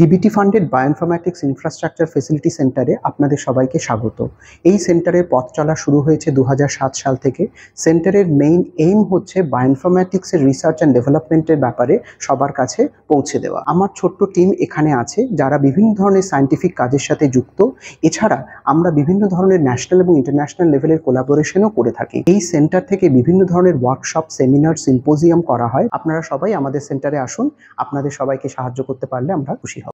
DBT funded bioinformatics infrastructure facility সেন্টারে আপনাদের সবাইকে স্বাগত এই সেন্টারের পথ চলা শুরু হয়েছে দু সাল থেকে সেন্টারের মেইন এইম হচ্ছে বায়োইনফরম্যাটিক্সের রিসার্চ অ্যান্ড ডেভেলপমেন্টের ব্যাপারে সবার কাছে পৌঁছে দেওয়া আমার ছোট্ট টিম এখানে আছে যারা বিভিন্ন ধরনের সায়েন্টিফিক কাজের সাথে যুক্ত এছাড়া আমরা বিভিন্ন ধরনের ন্যাশনাল এবং ইন্টারন্যাশনাল লেভেলের কোলাবোরেশনও করে থাকি এই সেন্টার থেকে বিভিন্ন ধরনের ওয়ার্কশপ সেমিনার সিম্পোজিয়াম করা হয় আপনারা সবাই আমাদের সেন্টারে আসুন আপনাদের সবাইকে সাহায্য করতে পারলে আমরা খুশি